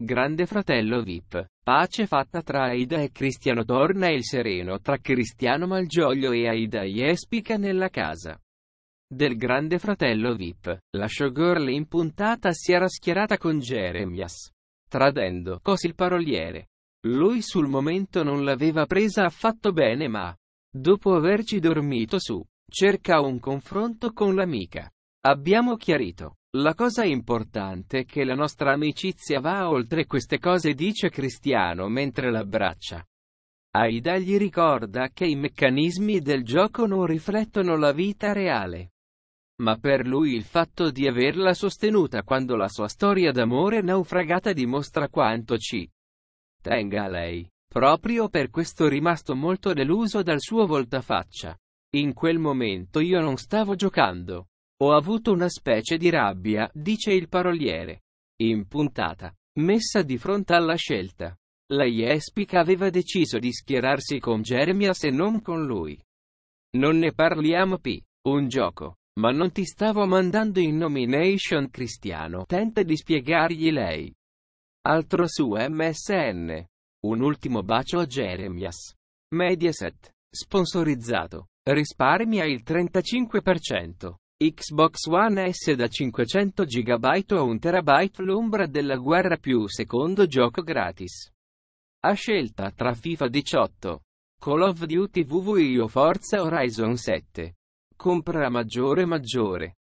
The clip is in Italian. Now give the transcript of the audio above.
Grande fratello VIP. Pace fatta tra Aida e Cristiano torna il sereno tra Cristiano Malgioglio e Aida Jespica nella casa. Del grande fratello VIP, la showgirl in puntata si era schierata con Jeremias, tradendo così il paroliere. Lui sul momento non l'aveva presa affatto bene ma, dopo averci dormito su, cerca un confronto con l'amica. Abbiamo chiarito. La cosa importante è che la nostra amicizia va oltre queste cose, dice Cristiano mentre l'abbraccia. Aida gli ricorda che i meccanismi del gioco non riflettono la vita reale. Ma per lui il fatto di averla sostenuta quando la sua storia d'amore naufragata dimostra quanto ci tenga a lei. Proprio per questo rimasto molto deluso dal suo voltafaccia. In quel momento io non stavo giocando. Ho avuto una specie di rabbia, dice il paroliere. In puntata, messa di fronte alla scelta. La Jespica aveva deciso di schierarsi con Jeremia se non con lui. Non ne parliamo P, Un gioco. Ma non ti stavo mandando in nomination cristiano. Tenta di spiegargli lei. Altro su MSN. Un ultimo bacio a Jeremias. Mediaset. Sponsorizzato. Risparmia il 35%. Xbox One S da 500 GB a 1 TB L'ombra della guerra più secondo gioco gratis. A scelta tra FIFA 18, Call of Duty WWE o Forza Horizon 7. Compra maggiore maggiore.